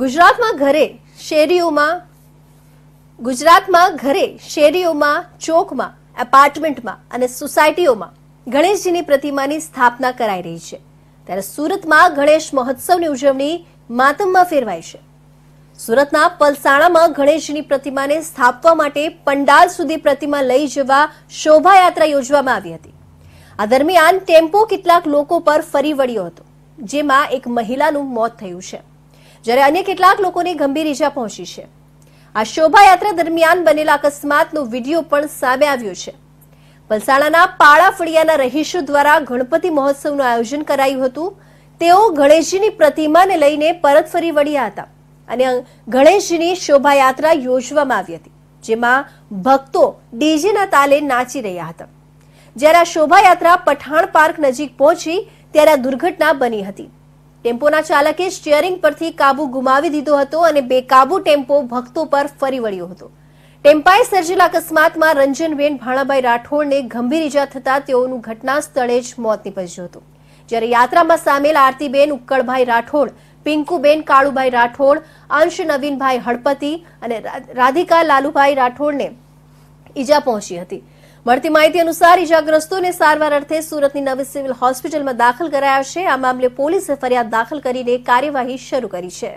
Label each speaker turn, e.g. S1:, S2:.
S1: ગુજરાતમાં ઘરે શેરીઓમાં ગુજરાતમાં ઘરે શેરીઓમાં ચોકમાં એપાર્ટમેન્ટમાં અને સોસાયટીઓમાં ગણેશજીની પ્રતિમાની સ્થાપના કરાઈ રહી છે ત્યારે સુરતમાં ગણેશ મહોત્સવની ઉજવણી માતમમાં ફેરવાઈ છે સુરતના પલસાણામાં ગણેશજીની પ્રતિમાને સ્થાપવા માટે પંડાલ સુધી પ્રતિમા લઈ જવા શોભાયાત્રા યોજવામાં આવી હતી આ દરમિયાન ટેમ્પો કેટલાક લોકો પર ફરી વળ્યો હતો જેમાં એક મહિલાનું મોત થયું છે જ્યારે અન્ય કેટલાક લોકોને ગંભીર ઈજા પહોંચી છે આ શોભાયાત્રા દરમિયાન બનેલા અકસ્માતનો વિડીયો પણ સામે આવ્યો છે વલસાડાના પાળા ફળિયાના રહીશો દ્વારા ગણપતિ મહોત્સવનું આયોજન કરાયું હતું તેઓ ગણેશજીની પ્રતિમાને લઈને પરત ફરી વળ્યા હતા અને ગણેશજીની શોભાયાત્રા યોજવામાં આવી હતી જેમાં ભક્તો ડીજેના તાલે નાચી રહ્યા હતા જ્યારે આ શોભાયાત્રા પઠાણ પાર્ક નજીક પહોંચી ત્યારે આ દુર્ઘટના બની હતી ટેમ્પોના ચાલકે સ્ટીયરિંગ પરથી કાબુ ગુમાવી દીધો હતો અને બેકાબુ ટેમ્પો ભક્તો પર ફરી વળ્યો હતો ટેમ્પાએ સર્જેલા અકસ્માતમાં રંજનબેન ભાણાભાઈ રાઠોડને ગંભીર ઇજા થતા તેઓનું ઘટના સ્થળે જ મોત નીપજ્યું હતું જ્યારે યાત્રામાં સામેલ આરતીબેન ઉક્કળભાઈ રાઠોડ પિંકુબેન કાળુભાઈ રાઠોડ અંશ નવીનભાઈ હળપતિ અને રાધિકા લાલુભાઈ રાઠોડને ઈજા પહોંચી હતી મળતી માહિતી અનુસાર ઇજાગ્રસ્તોને સારવાર અર્થે સુરતની નવી સિવિલ હોસ્પિટલમાં દાખલ કરાયા છે આ મામલે પોલીસે ફરિયાદ દાખલ કરીને કાર્યવાહી શરૂ કરી છે